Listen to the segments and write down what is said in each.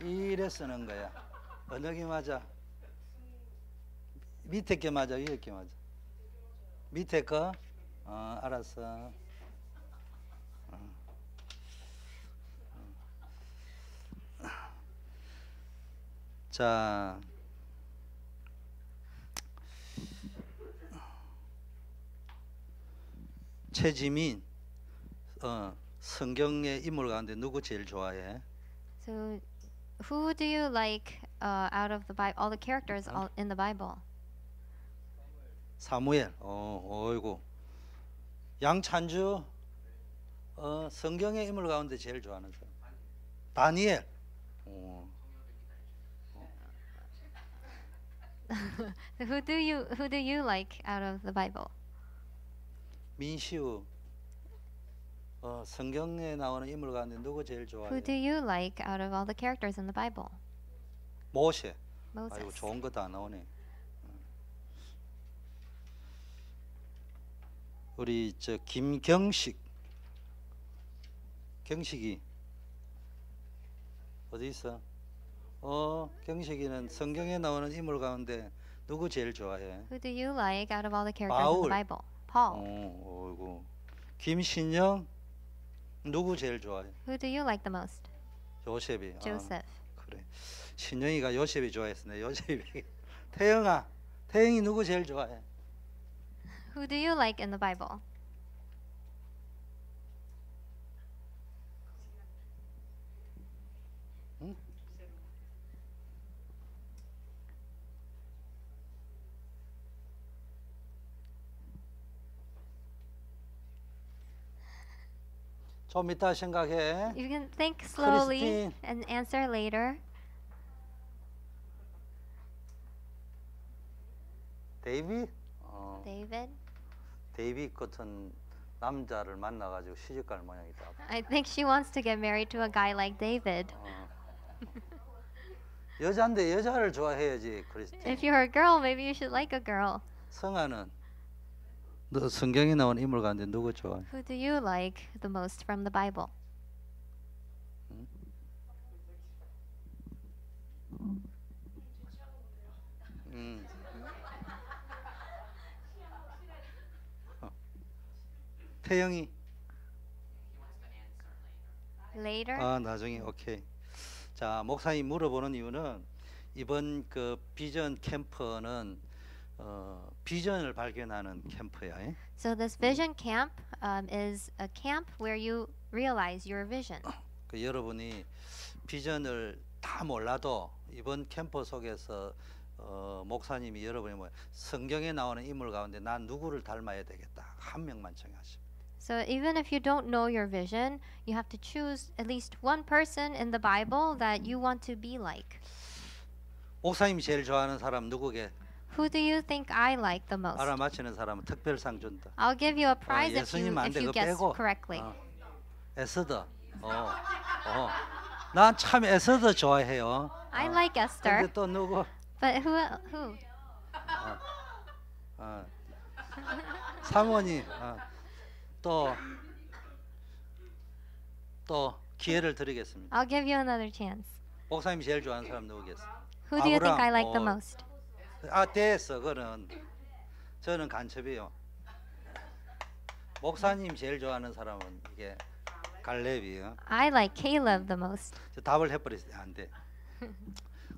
이래 쓰는 거야. 어느 게 맞아? 밑에 게 맞아? 위에 게 맞아? 밑에 거? 어, 알았어. 어. 자. 최지민 어, 성경의 인물 가운데 누구 제일 좋아해? 저 who do you like uh, out of the Bible? All the characters all in the Bible. 사무엘. oh, 어이고. 양찬주. 어, 성경의 인물 가운데 제일 좋아하는 사람. 다니엘. 어. who do you who do you like out of the Bible? 민시우. 어, 성경에 나오는 인물 가운데 누구 제일 좋아해요? Who do you like out of all the characters in the Bible? 모세. Moses. 아이고 좋은 거다 나오네. 우리 저 김경식 경식이 어디 있어? 어 경식이는 성경에 나오는 인물 가운데 누구 제일 좋아해? Who do you like out of all the characters 바울. in the Bible? Paul. 어, 어이구. 김신영 누구 제일 좋아해? Who do you like the most? 요셉이. Joseph. 아, 그래. 신영이가 요셉이 좋아했었네. 요셉이. 태영아, 태영이 누구 제일 좋아해? Who do you like in the Bible? 좀 이따 생각해. You can think slowly 크리스틴. and answer later. 데이비? 어, David, 데이비 같은 남자를 만나가지고 시집갈 모양이다. I think she wants to get married to a guy like David. 여자를 좋아해야지 크리스틴. If you're a girl, maybe you should like a girl. 성아는 너 성경에 나온 인물 가운데 누구 좋아 Who do you like the most from the Bible? 음. 어. 태영이. Later. 아 나중에 오케이. 자 목사님 물어보는 이유는 이번 그 비전 캠프는 어, 비전을 발견하는 캠프야. 예? So this vision camp um, is a camp where you realize your vision. 그 여러분이 비전을 다 몰라도 이번 캠프 속에서 어, 목사님이 여러분이 뭐 성경에 나오는 인물 가운데 난 누구를 닮아야 되겠다 한 명만 정하십니다. So even if you don't know your vision, you have to choose at least one person in the Bible that you want to be like. 목사님 제일 좋아하는 사람 누구게? Who do you think I like the most? 알아맞히는 사람은 특별상 준다. I'll give you a prize 어, if you if you guess 빼고. correctly. 어. 에스더. 어. 어. 난참 에스더 좋아해요. I 어. like Esther. 근데 또 누구? But who who? 어. 어. 사모님. 어. 또. 또 기회를 드리겠습니다. I'll give you another chance. 목사님 제일 좋아하는 사람 누구겠어요? Who do you think I like the most? 아 됐어 그는 저는 간첩이요 목사님 제일 좋아하는 사람은 이게 갈렙이요 I like Caleb the most 저 답을 해버렸어요 안돼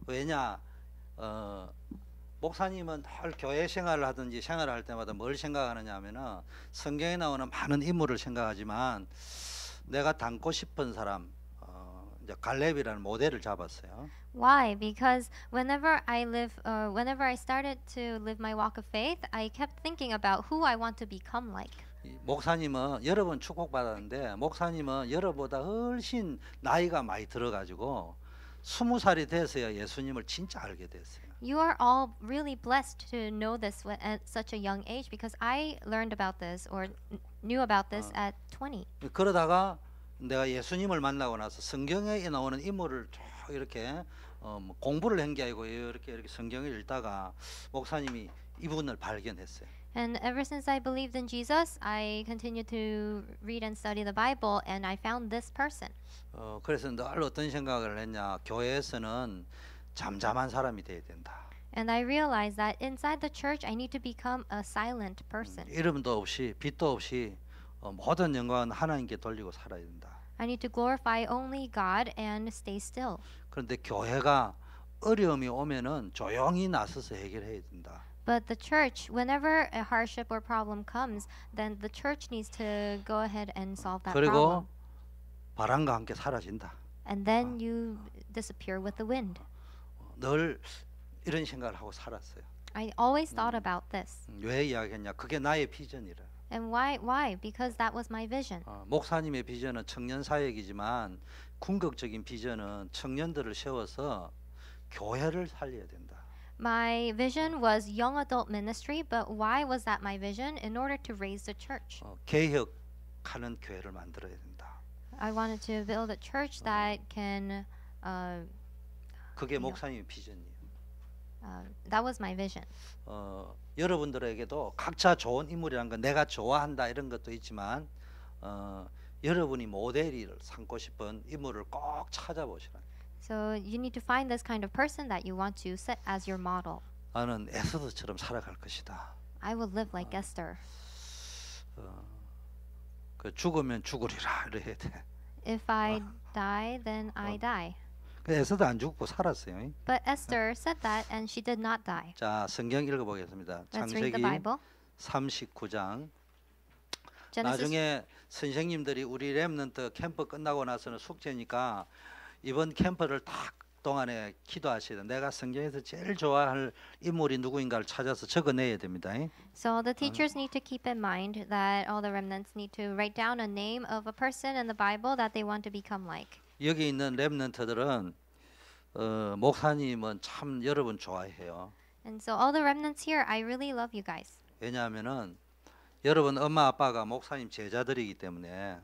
왜냐 어, 목사님은 늘 교회 생활을 하든지 생활을 할 때마다 뭘 생각하느냐 하면 성경에 나오는 많은 인물을 생각하지만 내가 닮고 싶은 사람 갈렙이라는 모델을 잡았어요. Why? Because whenever I live, uh, whenever I started to live my walk of faith, I kept thinking about who I want to become like. 목사님은 여러 번 축복받았는데 목사님은 여러보다 훨씬 나이가 많이 들어가지고 스무 살이 돼서야 예수님을 진짜 알게 됐어요. You are all really blessed to know this at such a young age because I learned about this or knew about this 어. at 20. 그러다가 내가 예수님을 만나고 나서 성경에 나오는 인물을 쭉 이렇게 어, 뭐 공부를 한 게 아니고 이렇게 이렇게 성경을 읽다가 목사님이 이분을 발견했어요. And ever since I believed in Jesus, I continued to read and study the Bible, and I found this person. 어, 그래서 늘 어떤 생각을 했냐? 교회에서는 잠잠한 사람이 돼야 된다. And I realized that inside the church, I need to become a silent person. 이름도 없이 빚도 없이 어, 모든 영광은 하나님께 돌리고 살아야 된다. I need to glorify only God and stay still. 그런데 교회가 어려움이 오면은 조용히 나서서 해결해야 된다. But the church, whenever a hardship or problem comes, then the church needs to go ahead and solve that 그리고 problem. 바람과 함께 사라진다. And then you disappear with the wind. 늘 이런 생각을 하고 살았어요. I always thought about this. 왜 이야기했냐? 그게 나의 비전이라. And why? Why? Because that was my vision. 어, 목사님의 비전은 청년 사역이지만 궁극적인 비전은 청년들을 세워서 교회를 살려야 된다. My vision was young adult ministry, but why was that my vision? In order to raise the church. 어, 개혁하는 교회를 만들어야 된다. I wanted to build a church that can. Uh, 그게 목사님의 비전이. that was my vision. 어, 여러분들에게도 각자 좋은 인물이란 건 내가 좋아한다 이런 것도 있지만 어, 여러분이 모델을 삼고 싶은 인물을 꼭 찾아보시라. So you need to find this kind of person that you want to set as your model. 나는 에스더처럼 살아갈 것이다. I will live like Esther. 어, 그 죽으면 죽으리라 이래 해야 돼. If I die, then I die. 에서도 안 죽고 살았어요. But Esther said that and she did not die. 자, 성경 읽어 보겠습니다. 창세기 39장 나중에 선생님들이 우리 렘넌트 캠프 끝나고 나서는 숙제니까 이번 캠프를 딱 동안에 기도하시다. 내가 성경에서 제일 좋아할 인물이 누구인가를 찾아서 적어내야 됩니다. So the teachers need to keep in mind that all the remnants need to write down a name of a person in the Bible that they want to become like. 여기 있는 렘넌트들은 어, 목사님은 참 여러분 좋아해요. And so all the remnants here, I really love you guys. 왜냐하면은 여러분 엄마 아빠가 목사님 제자들이기 때문에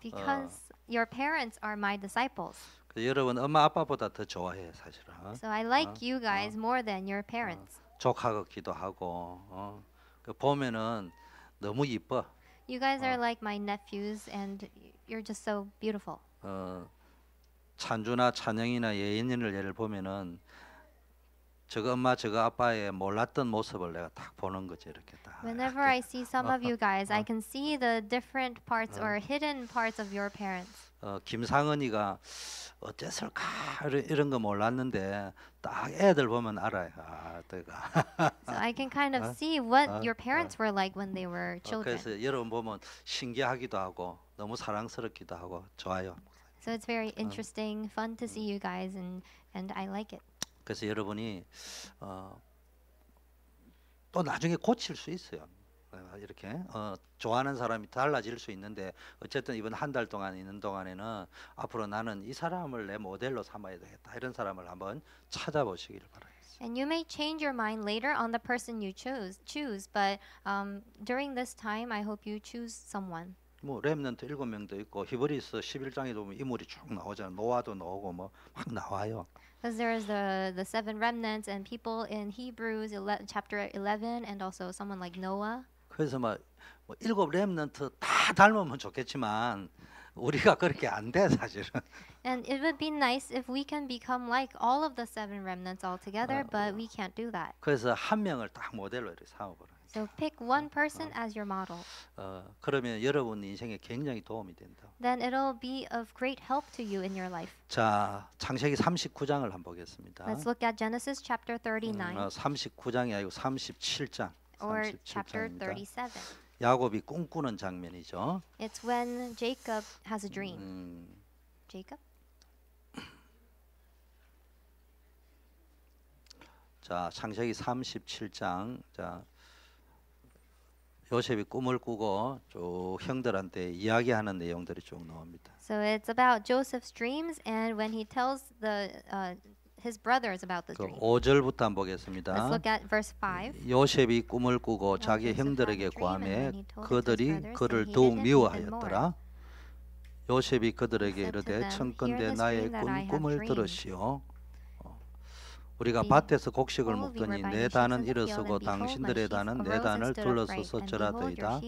Because 어, your parents are my disciples. 그 여러분 엄마 아빠보다 더 좋아해 사실은. So I like 어? you guys 어? more than your parents. 어, 조카가 기도하고 어? 그 보면은 너무 이뻐. You guys 어. are like my nephews and you're just so beautiful. 어, 찬주나 찬영이나 예인을 예를 보면은 저거 엄마 저거 아빠의 몰랐던 모습을 내가 딱 보는 거지 이렇게 딱. Whenever I see some of you guys, I can see the different parts or hidden parts of your parents. 어 김상은이가 어땠을까 이런, 이런 거 몰랐는데 딱 애들 보면 알아요. 아, 내가. so I can kind of see what your parents were like when they were children. 그래서 여러분 보면 신기하기도 하고 너무 사랑스럽기도 하고 좋아요. So it's very interesting, 음. fun to see you guys, and and I like it. 그래서 여러분이 어, 또 나중에 고칠 수 있어요. 이렇게 어, 좋아하는 사람이 달라질 수 있는데 어쨌든 이번 한 달 동안 있는 동안에는 앞으로 나는 이 사람을 내 모델로 삼아야 되겠다 이런 사람을 한번 찾아보시기를 바라요. And you may change your mind later on the person you choose, choose, but um, during this time, I hope you choose someone. 뭐 렘넌트 일곱 명도 있고 히브리서 11장에 보면 인물이 쭉 나오잖아요. 노아도 나오고 뭐 막 나와요. Because there's the the seven remnants and people in Hebrews 11, chapter 11 and also someone like Noah. 그래서 막뭐 일곱 렘넌트 다 닮으면 좋겠지만 우리가 그렇게 안 돼 사실은. And it would be nice if we can become like all of the seven remnants all together, 어, but we can't do that. 그래서 한 명을 딱 모델로 이렇게 삼아버려. So pick one person as your model. 어, 그러면 여러분 인생에 굉장히 도움이 된다. Then it'll be of great help to you in your life. 자, 창세기 39장을 한번 보겠습니다. Let's look at Genesis chapter 39. 음, 어, 39장이 아니고 37장. Or chapter 37. 야곱이 꿈꾸는 장면이죠. It's when Jacob has a dream. 음, Jacob? 자, 창세기 37장. 자, 요셉이 꿈을 꾸고 쭉 형들한테 이야기하는 내용들이 쭉 나옵니다. So it's about Joseph's dreams and when he tells the uh, his brothers about the 그 dream. 5절부터 한번 보겠습니다. Let's look at verse 5. 요셉이 꿈을 꾸고 자기 형들에게 구함에 그들이 그를 더욱 미워하였더라. 요셉이 그들에게 이르되 청컨대 나의 꾼 꿈을 들으시오. 우리가 네. 밭에서 곡식을 먹더니 내 단은 일어서고 당신들의 단은 내 단을 둘러서서 절하더이다.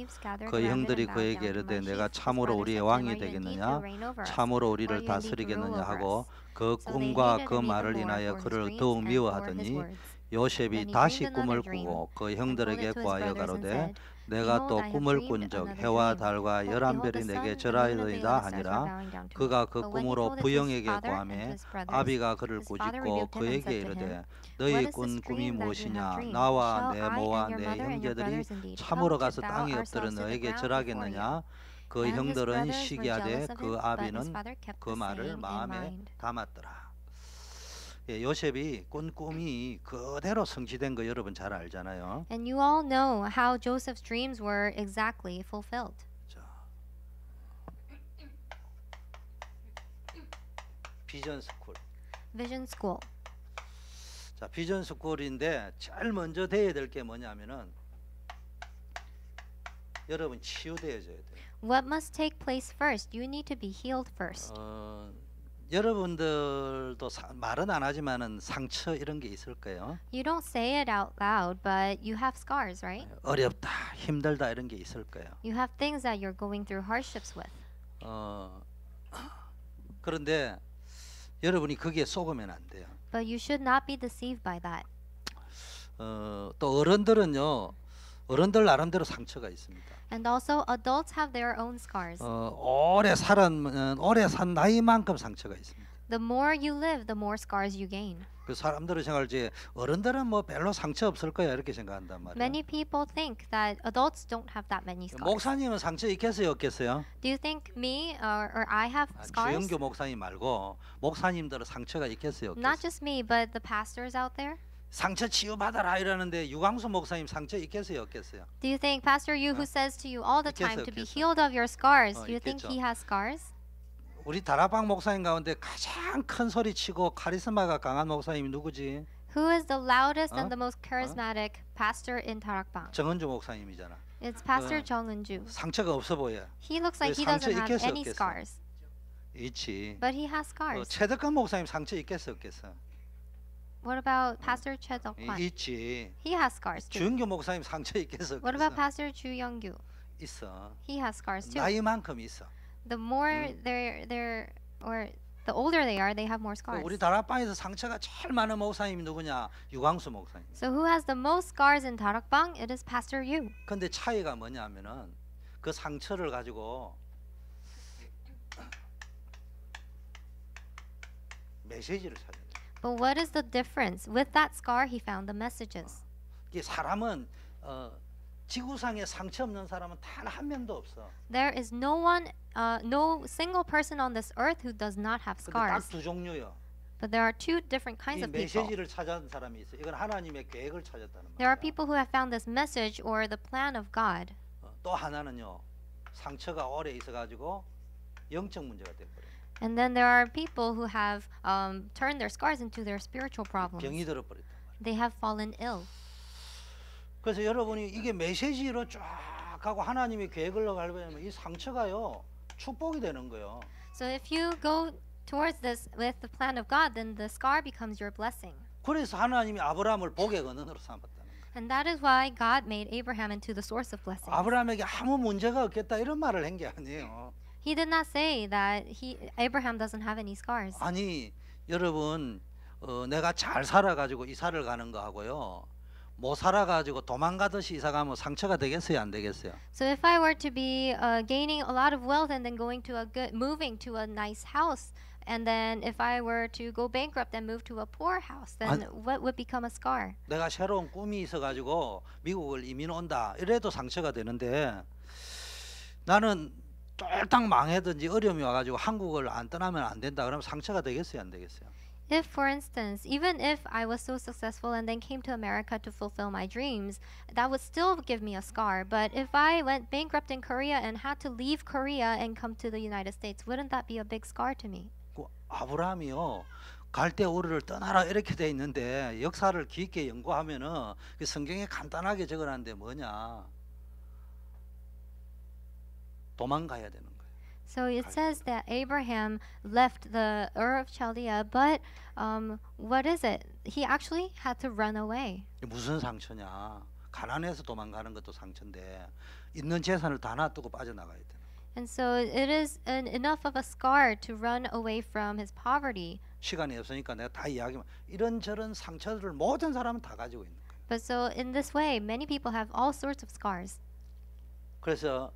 그 형들이 그에게 이르되 내가 참으로 우리의 왕이 되겠느냐 참으로 우리를 다스리겠느냐 하고 그 꿈과 그 말을 인하여 그를 더욱 미워하더니 요셉이 다시 꿈을 꾸고 그 형들에게 구하여 가로되 내가 또 꿈을 꾼 적 해와 달과 열한 별이 내게 절하이다 하니라 그가 그 꿈으로 부영에게 고함해 아비가 그를 꾸짖고 그에게 이르되 너희 꾼 꿈이 무엇이냐 나와 내 모와 내 형제들이 참으로 가서 땅에 엎드려 너에게 절하겠느냐 그 형들은 시기하되 그 아비는 그 말을 마음에 담았더라 요셉이 꾼 꿈이 그대로 성취된 거 여러분 잘 알잖아요. And you all know how Joseph's dreams were exactly fulfilled. 비전 스쿨. Vision School. 자, 비전 스쿨인데 제일 먼저 돼야 될 게 뭐냐면은 여러분 치유되어져야 돼요. What must take place first? You need to be healed first. 어, 여러분들도 사, 말은 안 하지만은 상처 이런 게 있을 거예요. You don't say it out loud, but you have scars, right? 어렵다, 힘들다 이런 게 있을 거예요. You have things that you're going through hardships with. 어 그런데 여러분이 거기에 속으면 안 돼요. But you should not be deceived by that. 어또 어른들은요 어른들 나름대로 상처가 있습니다. And also adults have their own scars. 어, 오래 살은 오래 산 나이만큼 상처가 있습니다. The more you live, the more scars you gain. 그 사람들은 생각할지 어른들은 뭐 별로 상처 없을 거야 이렇게 생각한단 말이에요. Many people think that adults don't have that many scars. 목사님은 상처 있겠어요, 없겠어요? Do you think me or, or I have scars? 주영교 목사님 말고 목사님들은 상처가 있겠어요, 없겠어요? Not just me, but the pastors out there. 상처 치유받아라 이러는데 유광수 목사님 상처 있겠어요 없겠어요? Do you think Pastor Yu who says to you all the time to be healed of your scars, do you think he has scars? 우리 다락방 목사님 가운데 가장 큰 소리 치고 카리스마가 강한 목사님이 누구지? Who is the loudest and the most charismatic pastor in Tarakbang? 정은주 목사님이잖아. It's Pastor 정은주. 상처가 없어 보여. He looks like he doesn't have any scars. 있지. But he has scars. 최덕근 목사님 상처 있겠어 없겠어? What about Pastor Choi Dok Kwan? 있지. He has scars too. 주영규 목사님 상처 있겠어. What about Pastor Ju Young g u 있어. He has scars too. 나이만큼 있어. The more 음. they're they're or the older they are, they have more scars. 우리 다락방에서 상처가 제일 많은 목사님 누구냐? 유광수 목사님. So who has the most scars in 다락방? It is Pastor Yu. 근데 차이가 뭐냐면은 그 상처를 가지고 메시지를 찾아. But what is the difference? With that scar, he found the messages. 이게 사람은 어, 지구상에 상처 없는 사람은 단 명도 없어. There is no one, uh, no single person on this earth who does not have scars. 딱두 종류요. But there are two different kinds of people. There are people who have found this message or the plan of God. 어, 또 하나는요. 상처가 오래 있어 가지고 영적 문제가 돼 and then there are people who have um, turned their scars into their spiritual problems. 병이 들어버렸단 They have fallen ill. 그래서 여러분이 이게 메시지로 쫙 하고 하나님이 계획을 갈면 이 상처가요 축복이 되는 거예요. So if you go towards this with the plan of God, then the scar becomes your blessing. 그래서 하나님이 아브라함을 복의 근원으로 삼았다. And that is why God made Abraham into the source of blessing. 아브라함에게 아무 문제가 없겠다 이런 말을 한 게 아니에요. He did not say that he Abraham doesn't have any scars. 아니 여러분 어, 내가 잘 살아가지고 이사를 가는 거 하고요. 못 살아가지고 도망가듯이 이사 가면 상처가 되겠어요, 안 되겠어요? So if I were to be uh, gaining a lot of wealth and then going to a good, moving to a nice house, and then if I were to go bankrupt and move to a poor house, then 아니, what would become a scar? 내가 새로운 꿈이 있어가지고 미국을 이민 온다 이래도 상처가 되는데 나는 쫄딱 망해든지 어려움이 와가지고 한국을 안 떠나면 안 된다 그러면 상처가 되겠어요 안 되겠어요? If, for instance, even if I was so successful and then came to America to fulfill my dreams, that would still give me a scar. But if I went bankrupt in Korea and had to leave Korea and come to the United States, wouldn't that be a big scar to me? 아브라함이요. 갈대 오르를 떠나라 이렇게 돼 있는데 역사를 깊게 연구하면은 성경에 간단하게 적어놨는데 뭐냐? 도망가야 되는 거예요. So it says that Abraham left the Ur of Chaldea, but um, what is it? He actually had to run away. 무슨 상처냐? 가난에서 도망가는 것도 상처인데 있는 재산을 다 놔두고 빠져나가야 돼. And so it is an, enough of a scar to run away from his poverty. 시간이 없으니까 내가 다 이야기만 이런 저런 상처들을 모든 사람은 다 가지고 있는 거예요. But so in this way, many people have all sorts of scars. 그래서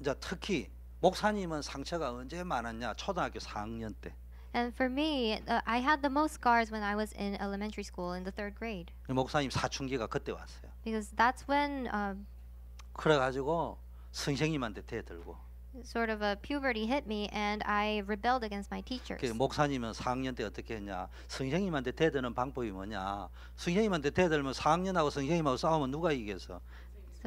이제 특히 목사님은 상처가 언제 많았냐? 초등학교 4학년 때. And for me, uh, I had the most scars when I was in elementary school in the third grade. 목사님 사춘기가 그때 왔어요. Because that's when. Uh, 그래가지고 선생님한테 대들고. Sort of a puberty hit me, and I rebelled against my teachers. 그 목사님은 4학년 때 어떻게 했냐? 선생님한테 대드는 방법이 뭐냐? 선생님한테 대들면 4학년하고 선생님하고 싸우면 누가 이겨서?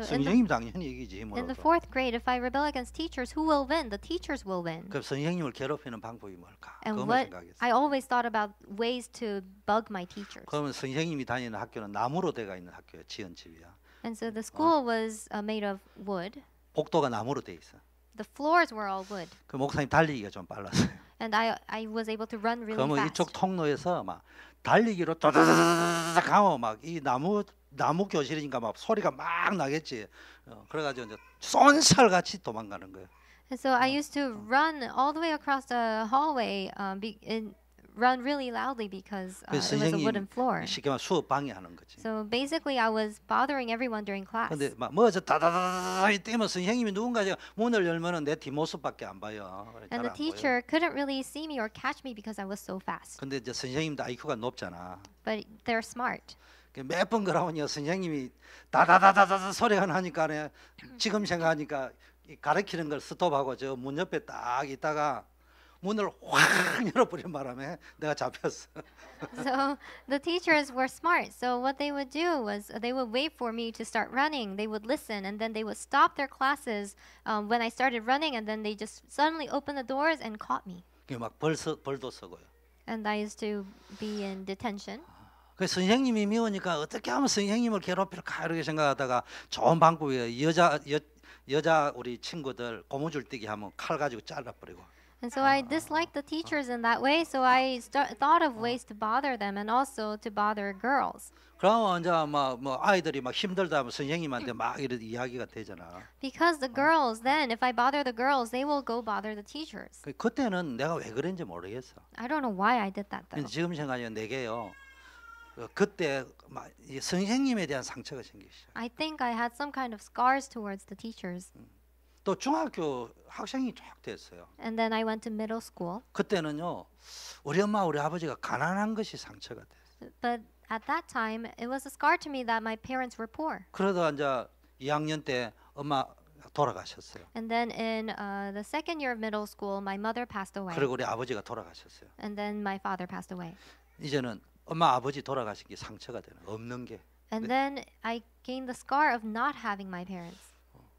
So 선생님 당연히 이기지 힘으로. In the fourth grade, if I rebel against teachers, who will win? The teachers will win. 그 선생님을 괴롭히는 방법이 뭘까? And what I always thought about ways to bug my teachers. 그러면 선생님이 다니는 학교는 나무로 되어 있는 학교야, 지은 집이야. And so the school 어? was uh, made of wood. 복도가 나무로 돼 있어. The floors were all wood. 그 목사님 달리기가 좀 빨랐어요. And I I was able to run really fast. 그러면 이쪽 통로에서 막 달리기로 따다다다다다 가면 막이 나무 나무 교실이니까 막 소리가 막 나겠지. 어, 그래가지고 이제 쏜살같이 도망가는 거예요. And so I used to run all the way across the hallway, um, be, and run really loudly because uh, it was a wooden floor. 쉽게 말해 수업 방해하는 거지. So basically, I was bothering everyone during class. 근데 막 뭐 저 다다다다 뛰면 선생님이 누군가가 문을 열면은 내 뒷모습밖에 안 봐요. And the teacher couldn't really see me or catch me because I was so fast. 근데 이제 선생님도 IQ가 높잖아. But they're smart. 몇번 그러면요 선생님이 다다다다다 소리가 나니까 지금 생각하니까 가르키는 걸 스톱하고 저 문 옆에 딱 있다가 문을 확 열어버린 바람에 내가 잡혔어. so the teachers were smart. So what they would do was they would wait for me to start running. They would listen and then they would stop their classes um, when I started running and then they just suddenly opened the doors and caught me. 막 벌써 벌도 서고요. And I used to be in detention. 그 선생님이 미우니까 어떻게 하면 선생님을 괴롭힐까 이렇게 생각하다가 좋은 방법이 여자 여, 여자 우리 친구들 고무줄뛰기 하면 칼 가지고 잘라버리고. And so I disliked the teachers in that way, so I start, thought of ways to bother them and also to bother girls. 그러면 이제 막뭐 아이들이 막 힘들다 하면 선생님한테 막 이런 이야기가 되잖아. Because the girls then if I bother the girls, they will go bother the teachers. 그때는 내가 왜 그랬는지 모르겠어. I don't know why I did that though. 지금 생각하면 내게요. 그때 선생님에 대한 상처가 생기죠. I think I had some kind of scars towards the teachers. 또 중학교 학생이 쫙 됐어요. And then I went to middle school. 그때는요, 우리 엄마 우리 아버지가 가난한 것이 상처가 됐어요. But at that time, it was a scar to me that my parents were poor. 그러다 이제 2학년 때 엄마 돌아가셨어요. And then in uh, the second year of middle school, my mother passed away. 그리고 우리 아버지가 돌아가셨어요. And then my father passed away. 이제는 엄마 아버지 돌아가신 게 상처가 되는 없는 게. And then I gained the scar of not having my parents.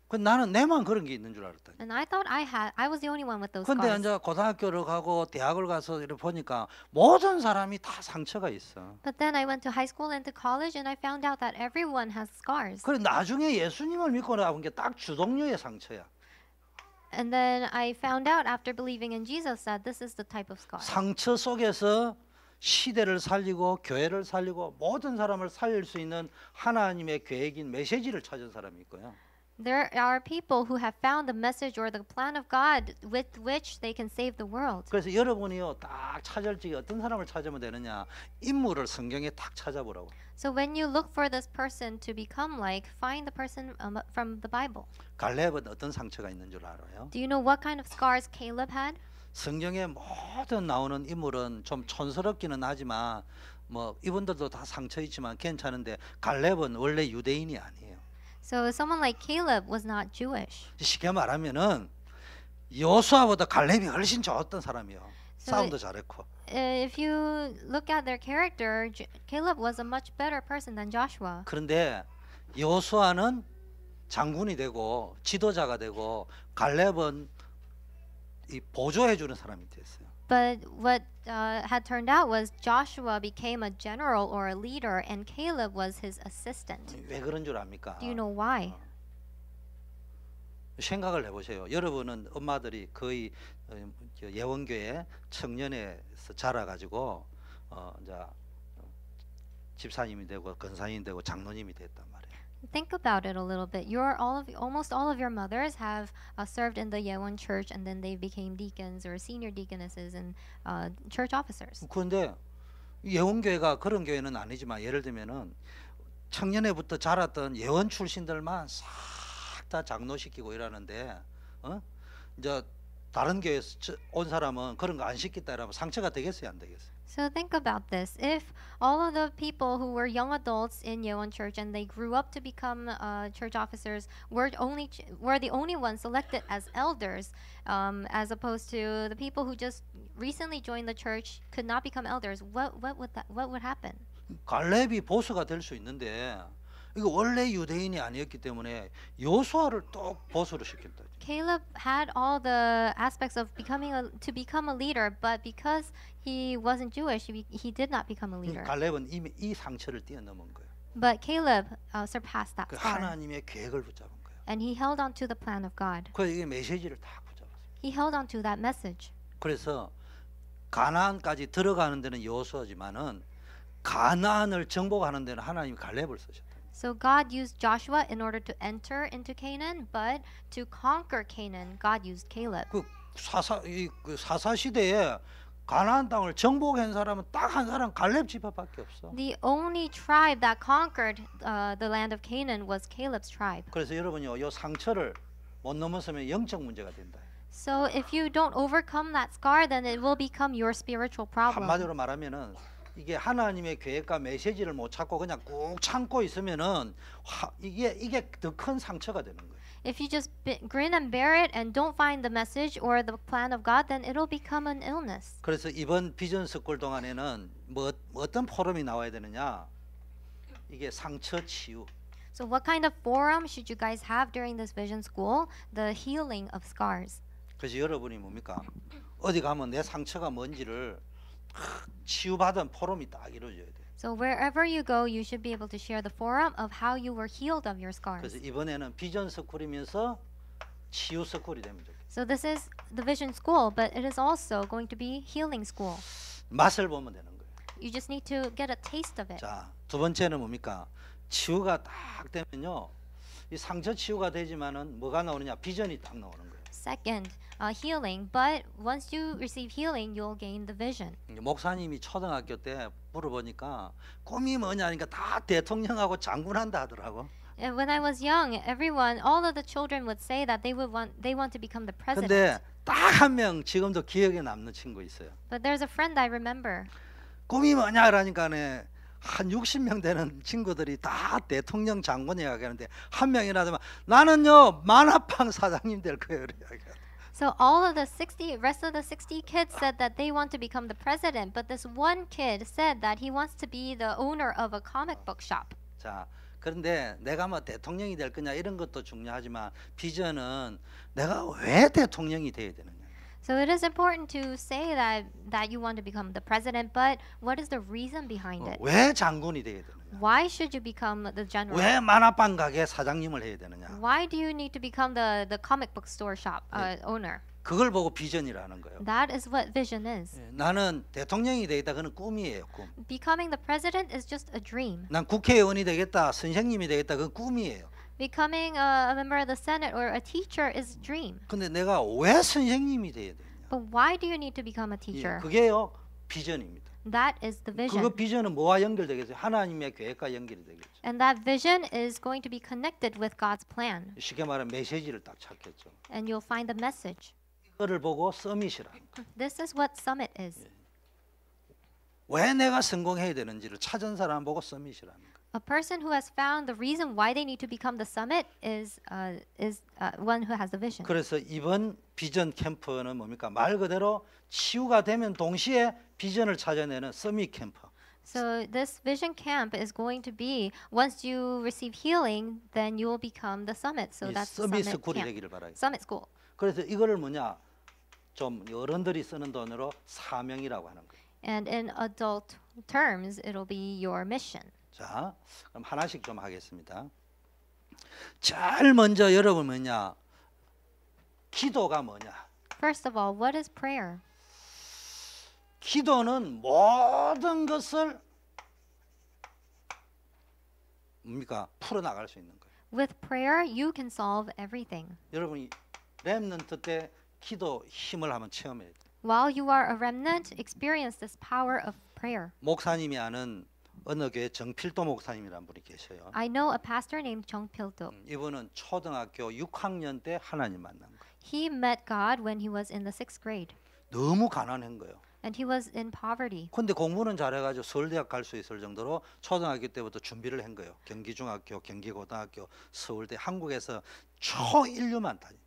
그 나는 내만 그런 게 있는 줄 알았다. And I thought I had, I was the only one with those 근데 scars. 이제 고등학교를 가고 대학을 가서 이렇게 보니까 모든 사람이 다 상처가 있어. But then I went to high school and to college and I found out that everyone has scars. 그래 나중에 예수님을 믿고 나온 게딱 주동료의 상처야. And then I found out after believing in Jesus that this is the type of scar. 상처 속에서 시대를 살리고 교회를 살리고 모든 사람을 살릴 수 있는 하나님의 계획인 메시지를 찾은 사람이 있고요. There are people who have found the message or the plan of God with which they can save the world. 그래서 여러분이요 딱 찾을 적에 어떤 사람을 찾으면 되느냐 인물을 성경에 딱 찾아보라고. So when you look for this person to become like, find the person from the Bible. 갈렙은 어떤 상처가 있는 줄 알아요? Do you know what kind of scars Caleb had? 성경에 모든 나오는 인물은 좀 촌스럽기는 하지만 뭐 이분들도 다 상처 있지만 괜찮은데 갈렙은 원래 유대인이 아니에요. So someone like Caleb was not Jewish. 쉽게 말하면은 여수아보다 갈렙이 훨씬 좋았던 사람이요. So 싸움도 잘했고. Uh, if you look at their character, Caleb was a much better person than Joshua. 그런데 여수아는 장군이 되고 지도자가 되고 갈렙은 이 보조해 주는 사람이 됐어요. But what uh, had turned out was Joshua became a general or a leader, and Caleb was his assistant. 왜 그런 줄 압니까? Do you know why? 어. 생각을 해보세요. 여러분은 엄마들이 거의 예원교회 청년에서 자라가지고 어, 이제 집사님이 되고 건사님이 되고 장로님이 됐단 말이에요. think about it a little bit. Your all of almost all of your mothers have uh, served in the Yewon Church, and then they became deacons or senior deaconesses and uh, church officers. 그런데 예원교회가 그런 교회는 아니지만 예를 들면은 청년회부터 자랐던 예원 출신들만 싹다 장로시키고 이러는데 어? 이제 다른 교회에서 온 사람은 그런 거 안 시키다 이러면 상처가 되겠어요 안 되겠어요? So think about this. If all of the people who were young adults in Yeon Church and they grew up to become uh, church officers were only were the only ones selected as elders, um, as opposed to the people who just recently joined the church could not become elders. What what would that what would happen? 갈렙이 보수가 될수 있는데 이거 원래 유대인이 아니었기 때문에 여호수아를 똑 보수로 시킨다. Caleb had all the aspects of becoming a, to become a leader, but because he wasn't Jewish, he, he did not become a leader. 갈렙은 이미 이 상처를 뛰어넘은 거예요. But Caleb uh, surpassed that. 그 scar. 하나님의 계획을 붙잡은 거예요. And he held on to the plan of God. 그래서 이 메시지를 딱 붙잡았어요. He held on to that message. 그래서 가나안까지 들어가는 데는 여호수아지만은 가나안을 정복하는 데는 하나님이 갈렙을 쓰셨어요. So God used Joshua in order to enter into Canaan, but to conquer Canaan, God used Caleb. 그 사사 이그 사사 시대에 가나안 땅을 정복한 사람은 사람 갈렙 지파밖에 없어. The only tribe that conquered uh, the land of Canaan was Caleb's tribe. 그래서 여러분요, 이 상처를 못 넘어서면 영적 문제가 된다. So if you don't overcome that scar, then it will become your spiritual problem. 한마디로 말하면은 이게 하나님의 계획과 메시지를 못 찾고 그냥 꾹 참고 있으면은 화, 이게 이게 더 큰 상처가 되는 거예요. If you just grin and bear it and don't find the message or the plan of God, then it'll become an illness. 그래서 이번 비전 스쿨 동안에는 뭐 어떤 포럼이 나와야 되느냐? 이게 상처 치유. So what kind of forum should you guys have during this vision school? The healing of scars. 그래서 여러분이 뭡니까? 어디 가면 내 상처가 뭔지를 치유받은 포럼이 딱 이루어져야 돼. So wherever you go, you should be able to share the forum of how you were healed of your scars. 그래서 이번에는 비전 스쿨이면서 치유 스쿨이 되면 좋겠어. So this is the vision school, but it is also going to be healing school. 맛을 보면 되는 거예요. You just need to get a taste of it. 자, 두 번째는 뭡니까? 치유가 딱 되면요. 이 상처 치유가 되지만은 뭐가 나오느냐? 비전이 딱 나오는 거예요. Second, uh, healing, but once you receive healing, you'll gain the vision. 목사님이 초등학교 때 물어보니까 꿈이 뭐냐니까 다 대통령하고 장군한다 하더라고. And when I was young, everyone, all of the children would say that they would want they want to become the president. 근데 딱 한 명 지금도 기억에 남는 친구 있어요. But there's a friend I remember. 꿈이 뭐냐 그러니까네. 한 60명 되는 친구들이 다 대통령 장관 이야기하는데 한 명이라도 나는요 만화방 사장님 될 거예요. 이렇게. So all of the 60 rest of the 60 kids said that they want to become the president, but this one kid said that he wants to be the owner of a comic book shop. 자, 그런데 내가 뭐 대통령이 될 거냐 이런 것도 중요하지만 비전은 내가 왜 대통령이 돼야 되는 So it is important to say that that you want to become the president, but what is the reason behind 어, it? 왜 장군이 Why should you become the general? 왜 만화방 가게 사장님을 해야 되느냐? Why do you need to become the the comic book store shop uh, owner? 그걸 보고 비전이라는 거예요. That is what vision is. 예, 나는 대통령이 되겠다 그는 꿈이에요, 꿈. Becoming the president is just a dream. 난 국회의원이 되겠다, 선생님이 되겠다 그건 꿈이에요. Becoming a member of the Senate or a teacher is a dream. 근데 내가 왜 선생님이 돼야 되냐? But why do you need to become a teacher? 예, 그게요 비전입니다. That is the vision. 그 비전은 뭐와 연결되겠어요? 하나님의 계획과 연결이 되겠죠. And that vision is going to be connected with God's plan. 쉽게 말하면 메시지를 딱 찾겠죠. And you'll find the message. 이거를 보고 서밋이라. This is what summit is. 예. 왜 내가 성공해야 되는지를 찾은 사람 보고 서밋이라는 거. A person who has found the reason why they need to become the summit is uh, is uh, one who has the vision. 그래서 이번 비전 캠프는 뭡니까? 말 그대로 치유가 되면 동시에 비전을 찾아내는 서밋 캠프. So this vision camp is going to be once you receive healing, then you will become the summit. So that's summit camp. Summit school. 그래서 이거를 뭐냐? 좀 어른들이 쓰는 돈으로 사명이라고 하는 거예요. And in adult terms, it'll be your mission. 자, 그럼 하나씩 좀 하겠습니다. 제일 먼저 여러분 뭐냐? 기도가 뭐냐? First of all, what is prayer? 기도는 모든 것을 뭡니까? 풀어 나갈 수 있는 거예요. With prayer, you can solve everything. 여러분이 렘넌트 때 기도 힘을 한번 체험해야 돼요. While you are a remnant, experience this power of prayer. 목사님이 아는 어느 교회 정필도 목사님이란 분이 계셔요. I know a pastor named Jung 음, 이분은 초등학교 6학년 때 하나님 만난 거예요. He met God when he was in the 6th grade. 너무 가난한 거예요. And he was in poverty. 근데 공부는 잘해가지고 서울대학 갈 수 있을 정도로 초등학교 때부터 준비를 한 거예요. 경기중학교, 경기고등학교, 서울대, 한국에서 초인류만 다니.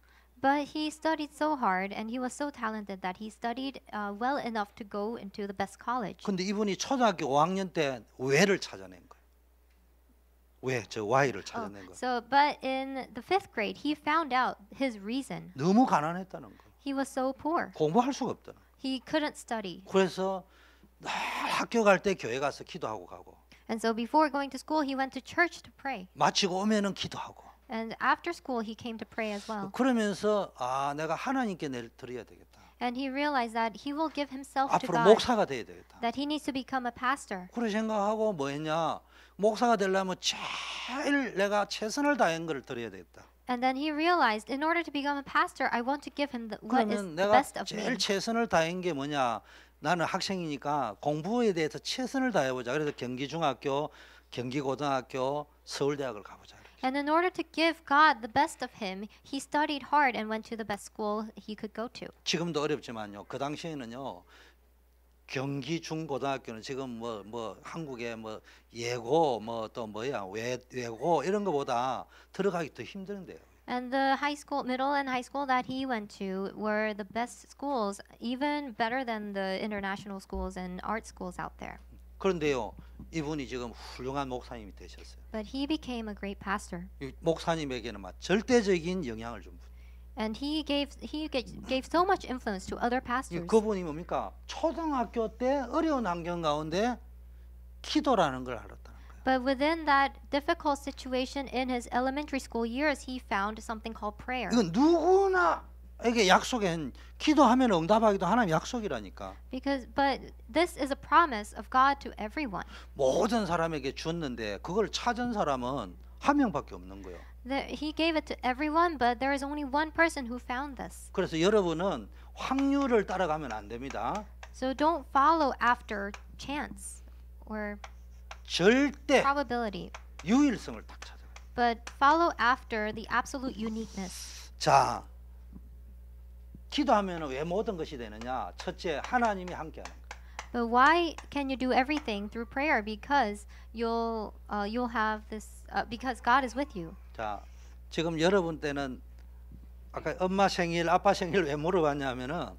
But he studied so hard and he was so talented that he studied uh, well enough to go into the best college. 근데 이분이 초등학교 5학년 때 왜를 찾아낸 거예요. 왜저 Y를 oh, 찾아낸 거예요. So, but in the fifth grade, he found out his reason. 너무 가난했다는 거. He was so poor. 공부할 수가 없다는 He couldn't study. 그래서 늘 학교 갈 때 교회 가서 기도하고 가고. And so before going to school, he went to church to pray. 마치고 오면은 기도하고. And after school he came to pray as well. 그러면서 아 내가 하나님께 내 드려야 되겠다. And he realized that he will give himself to 앞으로 God. 목사가 돼야 되겠다. That he needs to become a pastor. 그렇게 생각하고 뭐 했냐? 목사가 되려면 제일 내가 최선을 다한 걸 드려야 되겠다. And then he realized, in order to become a pastor, I want to give him the, what is the best of me. 제일 최선을 다한 게 뭐냐? 나는 학생이니까 공부에 대해서 최선을 다해보자. 그래서 경기 중학교, 경기 고등학교, 서울대학을 가보자. And in order to give God the best of him, he studied hard and went to the best school he could go to. 지금도 어렵지만요. 그 당시에는요. 경기 중고등학교는 지금 뭐뭐 뭐 한국의 뭐 예고 뭐또 뭐야 외 외고 이런 거보다 들어가기 더 힘든데요. And the high school, middle and high school that he went to were the best schools, even better than the international schools and art schools out there. 그런데요, 이분이 지금 훌륭한 목사님이 되셨어요. But he became a great pastor. 목사님에게는 막 절대적인 영향을 준 분. And he gave he gave so much influence to other pastors. 그분이 뭡니까? 초등학교 때 어려운 환경 가운데 기도라는 걸 알았다는 거예요. But within that difficult situation in his elementary school years, he found something called prayer. 이건 누구나 이게 약속엔 기도하면 응답하기도 하나님 약속이라니까. Because but this is a promise of God to everyone. 모든 사람에게 주었는데 그걸 찾은 사람은 한 명밖에 없는 거예요. There, he gave it to everyone, but there is only one person who found this. 그래서 여러분은 확률을 따라가면 안 됩니다. So don't follow after chance or 절대 probability. 유일성을 딱 찾아. But follow after the absolute uniqueness. 자, 기도하면 왜 모든 것이 되느냐? 첫째, 하나님이 함께하는 거예요. But why can you do everything through prayer? Because you'll uh, you'll have this uh, because God is with you. 자, 지금 여러분 때는 아까 엄마 생일, 아빠 생일 왜 물어봤냐면은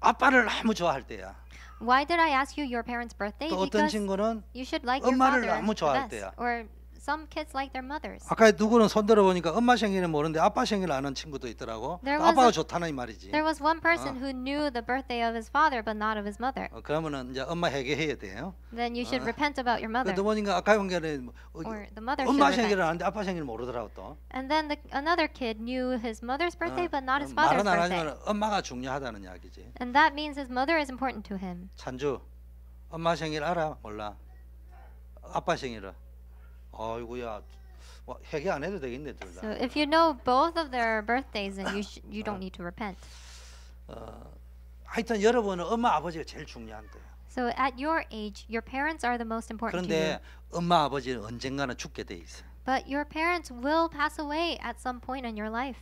아빠를 너무 좋아할 때야. Why did I ask you your parents' birthday? 또 어떤 because 친구는 you should like 엄마를 your father 너무 좋아할 때야. Or Some kids like their mothers. 아까 누구는 손들어 보니까 엄마 생일은 모르는데 아빠 생일 아는 친구도 있더라고. There was 아빠가 a, 좋다는 이 말이지. There was one person 어. who knew the birthday of his father but not of his mother. 어, 그러면은 이제 엄마 회개해야 돼요. Then you should 어. repent about your mother. 또 보니까 아까 형제는 엄마 생일을 아는데 아빠 생일 모르더라고 또. And then the, another kid knew his mother's birthday 어. but not his father's birthday. 말은 안 하지만 엄마가 중요하다는 이야기지. And that means his mother is important to him. 찬주, 엄마 생일 알아? 몰라. 아빠 생일은? 아이고야. 회개 안 해도 되겠네 둘 다. So if you know both of their birthdays, then you sh- you don't need to repent. 어, 하여튼 여러분은 엄마 아버지가 제일 중요한 거예요. So at your age, your parents are the most important to you. 그런데 엄마 아버지는 언젠가는 죽게 돼 있어. But your parents will pass away at some point in your life.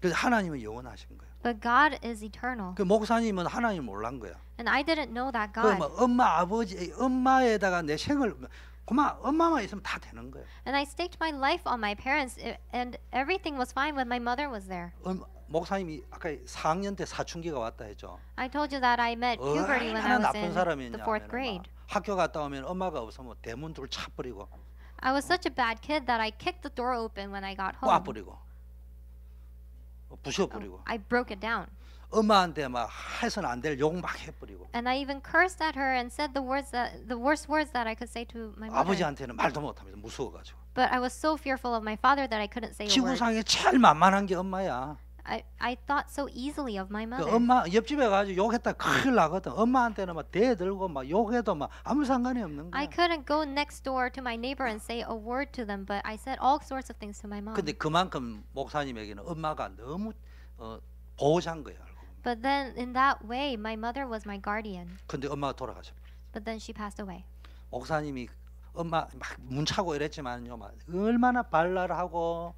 그래서 하나님은 영원하신 거예요. But God is eternal. 그 목사님은 하나님 몰란 거야. And I didn't know that God. 그러면 엄마 아버지 엄마에다가 내 생을 그만 엄마만 있으면 다 되는 거예요. And I staked my life on my parents, and everything was fine when my mother was there. 음, 목사님이 아까 4학년 때 사춘기가 왔다 했죠. I told you that I met puberty when I was in 사람이었냐, the fourth grade. 학교 갔다 오면 엄마가 없으면 대문 둘 차버리고. I was such a bad kid that I kicked the door open when I got home. 꽈버리고, 부셔버리고. I broke it down. 엄마한테 막 해선 안될 욕 막 해버리고. And I even cursed at her and said the words that the worst words that I could say to my mother. 아버지한테는 말도 못합니다. 무서워가지고. But I was so fearful of my father that I couldn't say a word. 지구상에 제일 만만한 게 엄마야. I, I thought so easily of my mother. 그 엄마 옆집에 가서 욕했다 큰일 나거든. 엄마한테는 막 대들고 막 욕해도 막 아무 상관이 없는 거야. I couldn't go next door to my neighbor and say a word to them, but I said all sorts of things to my mom. 근데 그만큼 목사님에게는 엄마가 너무 어, 보호자인 거야. But then in that way my mother was my guardian. 근데 엄마가 돌아가셨. But then she passed away. 목사님이 엄마 막 문 차고 이랬지만요. 막 얼마나 발랄하고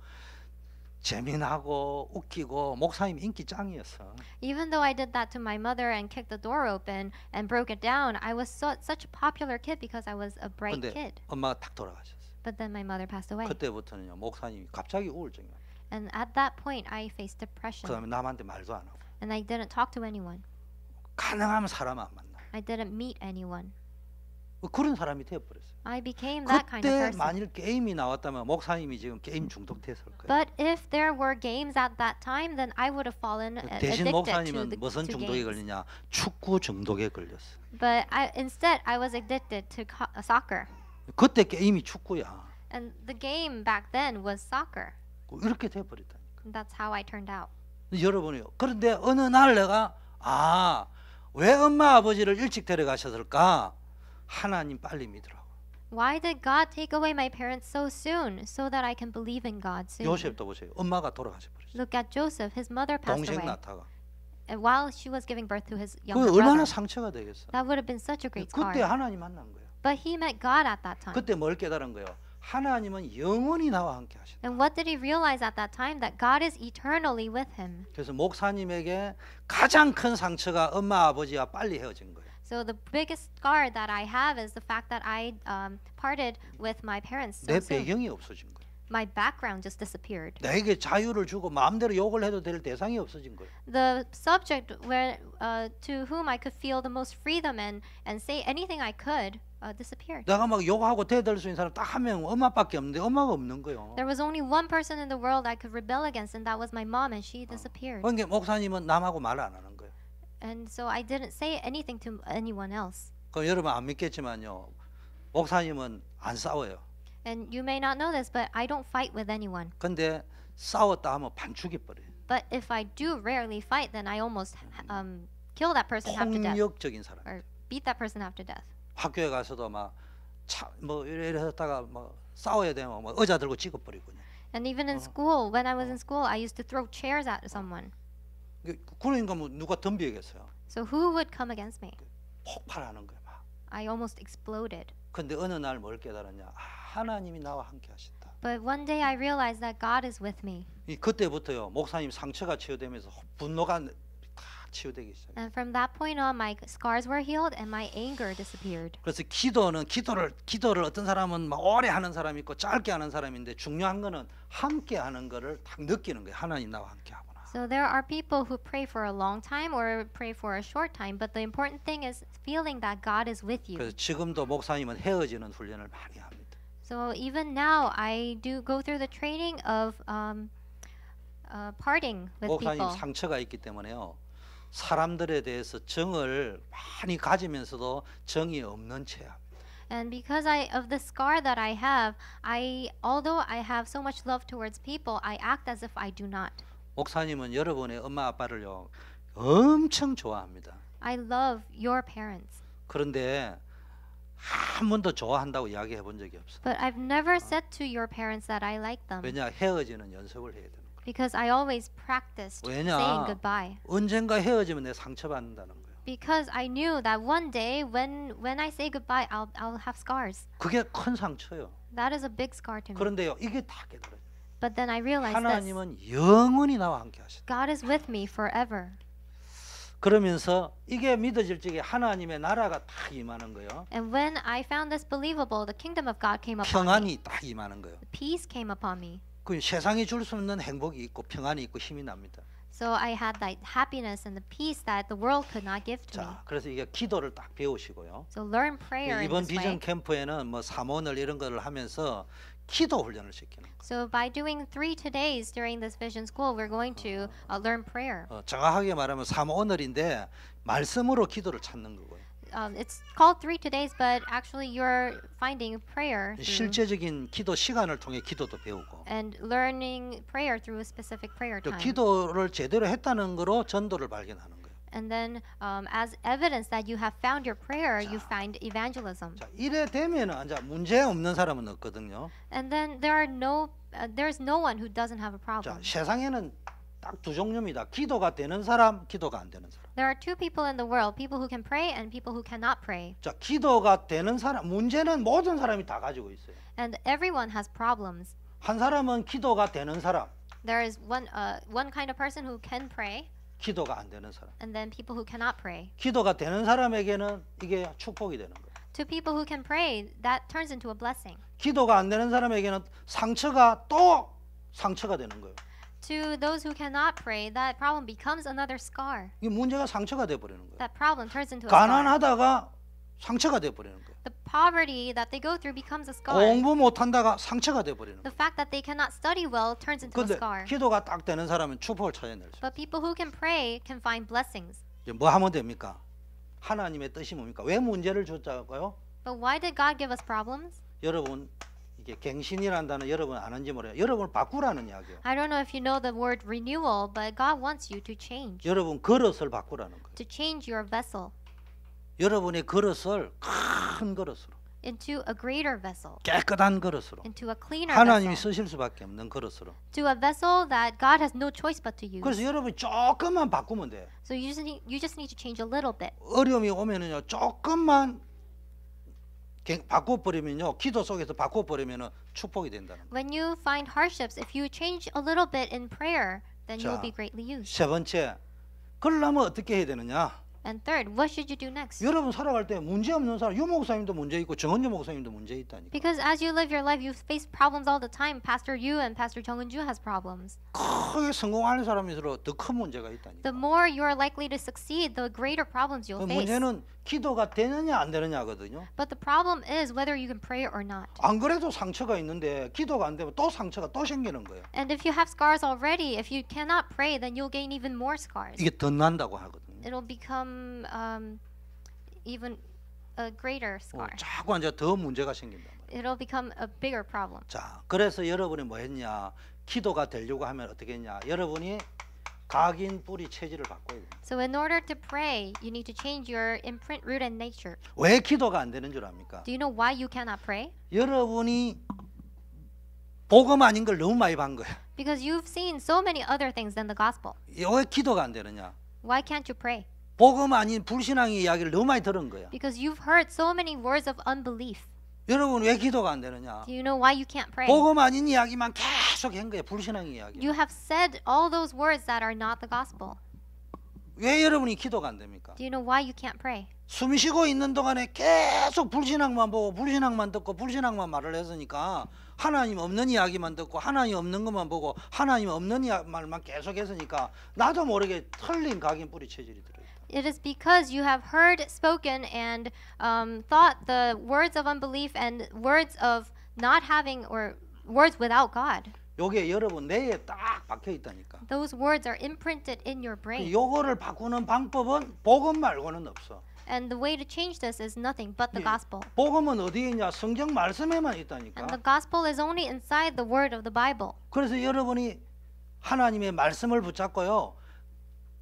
재미나고 웃기고 목사님 인기 짱이었어. Even though I did that to my mother and kicked the door open and broke it down, I was so, such a popular kid because I was a bright 근데 kid. 엄마가 딱 돌아가셨어. But then my mother passed away. 그때부터는요. 목사님이 갑자기 우울증이 와. And at that point I faced depression. 그다음에 남한테 말도 안 하고. And I didn't talk to anyone. 가능하면 사람 안 만나. I didn't meet anyone. 그런 사람이 되어버렸어요. I became that kind of person. 그때 만일 게임이 나왔다면 목사님이 지금 게임 중독돼서 올 거예요. But if there were games at that time, then I would have fallen addicted to the games. 대신 목사님은 무슨 중독에 걸리냐? 축구 중독에 걸렸어. But I, instead, I was addicted to soccer. 그때 게임이 축구야. And the game back then was soccer. 이렇게 돼버렸다니까. That's how I turned out. 여러분이요. 그런데 어느 날 내가 아, 왜 엄마 아버지를 일찍 데려가셨을까? 하나님 빨리 믿으라고. Why did God take away my parents so soon so that I can believe in God soon? 요셉도 보세요. 엄마가 돌아가셔 버렸어요. Look at Joseph. His mother passed 동생 away. 나타가. And while she was giving birth to his younger brother. 얼마나 상처가 되겠어. That would have been such a great scar. 그때 하나님 만난 거예요. But he met God at that time. 그때 뭘 깨달은 거예요? 하나님은 영원히 나와 함께 하신다. And what did he realize at that time? That God is eternally with him. 그래서 목사님에게 가장 큰 상처가 엄마 아버지와 빨리 헤어진 거예요. So the biggest scar that I have is the fact that I um, parted with my parents so 내 배경이 없어진 거예요. My background just disappeared. 내게 자유를 주고 마음대로 욕을 해도 될 대상이 없어진 거예요. The subject where uh, to whom I could feel the most freedom and and say anything I could. uh, disappeared. 내가 막 욕하고 대들 수 있는 사람 딱한명 엄마밖에 없는데 엄마가 없는 거요. There was only one person in the world I could rebel against, and that was my mom, and she disappeared. 그러니까 목사님은 남하고 말안 하는 거예요. And so I didn't say anything to anyone else. 그럼 여러분 안 믿겠지만요, 목사님은 안 싸워요. And you may not know this, but I don't fight with anyone. 근데 싸웠다 하면 반죽이 버려요. But if I do rarely fight, then I almost um, kill that person after death. 폭력적인 사람. Or beat that person after death. 학교에 가서도 막뭐 이래서다가 뭐 싸워야 되면 뭐 의자 들고 찍어버리고. And even in school, when I was in school, I used to throw chairs at someone. 그러니까 뭐 누가 덤비겠어요. So who would come against me? 폭발하는 거야 막. I almost exploded. 근데 어느 날 뭘 깨달았냐? 하나님이 나와 함께 하신다. But one day I realized that God is with me. 이 그때부터요 목사님 상처가 치유되면서 분노가 치유되기 시작. And from that point on, my scars were healed and my anger disappeared. 그래서 기도는 기도를 기도를 어떤 사람은 막 오래 하는 사람 있고 짧게 하는 사람인데 중요한 거는 함께 하는 거를 딱 느끼는 거예요. 하나님 나와 함께 하구나. So there are people who pray for a long time or pray for a short time, but the important thing is feeling that God is with you. 그래서 지금도 목사님은 헤어지는 훈련을 많이 합니다. So even now, I do go through the training of um, uh, parting with 목사님 people. 상처가 있기 때문에요. 사람들에 대해서 정을 많이 가지면서도 정이 없는 채야. And because I of the scar that I have, I although I have so much love towards people, I act as if I do not. 목사님은 여러분의 엄마 아빠를요 엄청 좋아합니다. I love your parents. 그런데 한 번도 좋아한다고 이야기해 본 적이 없어. But I've never said to your parents that I like them. 왜냐 헤어지는 연습을 해야 돼. Because I always practiced saying 왜냐? goodbye. 언젠가 헤어지면 내가 상처받는다는 거예요. Because I knew that one day when when I say goodbye, I'll I'll have scars. 그게 큰 상처예요. That is a big scar to me. 그런데요, 이게 다 깨달아요. But then I realized this. 하나님은 영원히 나와 함께 하신다. God is with me forever. 그러면서 이게 믿어질 적에 하나님의 나라가 딱 임하는 거예요. And when I found this believable, the kingdom of God came upon me. 평안이 딱 임하는 거예요. Peace came upon me. 그 세상이 줄 수 없는 행복이 있고 평안이 있고 힘이 납니다. So I had that happiness and the peace that the world could not give to me. 자, 그래서 이게 기도를 딱 배우시고요. So learn prayer in this way. 이번 비전 캠프에는 뭐 사모늘 이런 거를 하면서 기도 훈련을 시키는 거예요. So by doing three todays during this vision school, we're going to uh, learn prayer. 어, 정확하게 말하면 사모늘인데 말씀으로 기도를 찾는 거고요. um, it's called three todays, but actually you're finding prayer. 실제적인 기도 시간을 통해 기도도 배우고. And learning prayer through a specific prayer time. 또 기도를 제대로 했다는 거로 전도를 발견하는 거예요. And then, um, as evidence that you have found your prayer, 자, you find evangelism. 자, 이래 되면은 이제 문제 없는 사람은 없거든요. And then there are no, uh, there's no one who doesn't have a problem. 자, 세상에는 딱두 종류입니다. 기도가 되는 사람, 기도가 안 되는 사람. There are two people in the world, people who can pray and people who cannot pray. 자, 기도가 되는 사람 문제는 모든 사람이 다 가지고 있어요. And everyone has problems. 한 사람은 기도가 되는 사람. There is one uh, one kind of person who can pray. 기도가 안 되는 사람. And then people who cannot pray. 기도가 되는 사람에게는 이게 축복이 되는 거예요. To people who can pray, that turns into a blessing. 기도가 안 되는 사람에게는 상처가 또 상처가 되는 거예요. To those who cannot pray, that problem becomes another scar. 이 문제가 상처가 돼 버리는 거예요. That problem turns into a scar. 가난하다가 상처가 돼 버리는 거예요. The poverty that they go through becomes a scar. 공부 못 한다가 상처가 돼 버리는 거예요. The fact that they cannot study well turns into a scar. 기도가 딱 되는 사람은 축복을 찾아낼 수. But people who can pray can find blessings. 이제 뭐 하면 됩니까? 하나님의 뜻이 뭡니까? 왜 문제를 줬을까요? But why did God give us problems? 여러분 이게 갱신이라는 단어 여러분 아는지 모르요 여러분 바꾸라는 이야기예요. I don't know if you know the word renewal, but God wants you to change. 여러분 그릇을 바꾸라는 거예요. To change your vessel. 여러분의 그릇을 큰 그릇으로. Into a greater vessel. 깨끗한 그릇으로. Into a cleaner 하나님이 vessel. 쓰실 수밖에 없는 그릇으로. To a vessel that God has no choice but to use. 그래서 여러분 조금만 바꾸면 돼. So you just need, you just need to change a little bit. 어려움이 오면은요 조금만 바꿔버리면요 기도 속에서 바꿔버리면은 축복이 된다는. When you find hardships, if you change a little bit in prayer, then 자, you'll be greatly used. 세 번째, 그러려면 어떻게 해야 되느냐? And third, what should you do next? 여러분 살아갈 때 문제 없는 사람 목사님도 문제 있고 정은주 목사님도 문제 있다니까. Because as you live your life, you face problems all the time. Pastor Yu and Pastor 정은주 has problems. 크게 성공하는 사람일수록 더큰 문제가 있다니까. The more you are likely to succeed, the greater problems you'll 그 face. 문제는 기도가 되느냐 안 되느냐거든요. But the problem is whether you can pray or not. 안 그래도 상처가 있는데 기도가 안 되면 또 상처가 또 생기는 거예요. And if you have scars already, if you cannot pray, then you'll gain even more scars. 이게 더 난다고 하거든요. it'll become um, even a greater 어, scar. 자꾸 이제 더 문제가 생긴다. It'll become a bigger problem. 자, 그래서 여러분이 뭐 했냐? 기도가 되려고 하면 어떻게 했냐? 여러분이 각인 뿌리 체질을 바꿔야 돼. So in order to pray, you need to change your imprint, root, and nature. 왜 기도가 안 되는 줄 압니까? Do you know why you cannot pray? 여러분이 복음 아닌 걸 너무 많이 본 거야. Because you've seen so many other things than the gospel. 왜 기도가 안 되느냐? Why can't you pray? 복음 아닌 불신앙의 이야기를 너무 많이 들은 거야. Because you've heard so many words of unbelief. 여러분 왜 기도가 안 되느냐? Do you know why you can't pray? 복음 아닌 이야기만 계속 한 거야. 불신앙의 이야기. You have said all those words that are not the gospel. 왜 여러분이 기도가 안 됩니까? Do you know why you can't pray? 숨 쉬고 있는 동안에 계속 불신앙만 보고 불신앙만 듣고 불신앙만 말을 했으니까 하나님 없는 이야기만 듣고 하나님 없는 것만 보고 하나님 없는 말만 계속 했으니까 나도 모르게 틀린 각인 뿌리 체질이 들어요. It is because you have heard, spoken, and um, thought the words of unbelief and words of not having or words without God. 요게 여러분 뇌에 딱 박혀 있다니까. Those words are imprinted in your brain. 요거를 바꾸는 방법은 복음 말고는 없어. And the way to change this is nothing but the 예, gospel. 복음은 어디에 있냐? 성경 말씀에만 있다니까. And the gospel is only inside the word of the Bible. 그래서 여러분이 하나님의 말씀을 붙잡고요.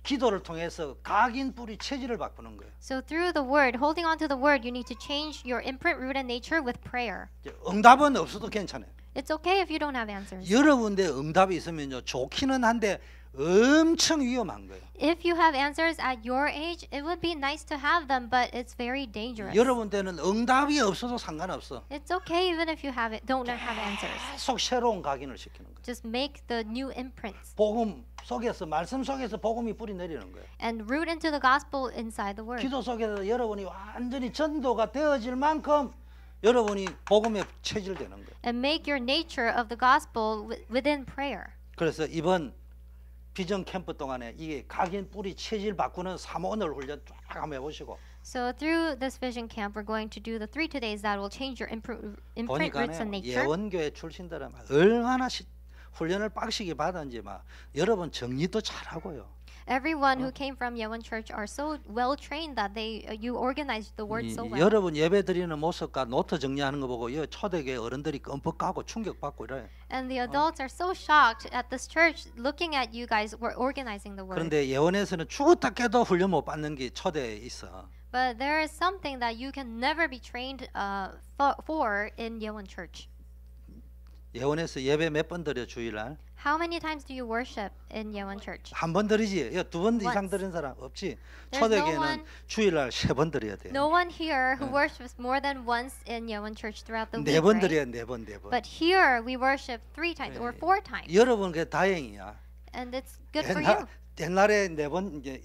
기도를 통해서 각인 뿌리 체질을 바꾸는 거예요. So through the word, holding on to the word, you need to change your imprint, root, and nature with prayer. 응답은 없어도 괜찮아요. It's okay if you don't have answers. 여러분의 응답이 있으면요 좋기는 한데 엄청 위험한 거예요. If you have answers at your age, it would be nice to have them, but it's very dangerous. 여러분들은 응답이 없어도 상관없어. It's okay even if you have it, don't have answers. 계속 새로운 각인을 시키는 거예요. Just make the new imprints. 복음 속에서 말씀 속에서 복음이 뿌리 내리는 거예요. And root into the gospel inside the word. 기도 속에서 여러분이 완전히 전도가 되어질 만큼 여러분이 복음에 체질되는 거예요. And make your nature of the gospel within prayer. 그래서 이번 비전 캠프 동안에 이게 각인 뿌리 체질 바꾸는 3원을 훈련 쫙 한번 해보시고. So through this vision camp, we're going to do the three two days that will change your imprint, imprint roots in nature. 예원교회 출신들은 얼마나 시, 훈련을 빡시게 받았는지 막 여러분 정리도 잘하고요. Everyone who came from Yeon Church are so well trained that they uh, you organized the word so well. 여러분 예배 드리는 모습과 노트 정리하는 거 보고 여 초대계 어른들이 끔뻑 가고 충격받고 이래. And the adults are so shocked at this church looking at you guys were organizing the word. 그런데 예원에서는 죽었다 깨도 훈련 못 받는 게 초대에 있어. But there is something that you can never be trained uh, for in Yeon Church. 예원에서 예배 몇 번 드려 주일날? How many times do you worship in Yeon Church? 한번 드리지. 두번 이상 드린 사람 없지. 초대교회는 no one, 주일날 세 번 드려야 돼. No one here who 네. worships more than once in Yeon Church throughout the week. 네번 드려야 네 번, 네 번. But here we worship three times 네. or four times. 여러분 그 다행이야. And it's good 옛날, for you. 옛날에 네 번 이제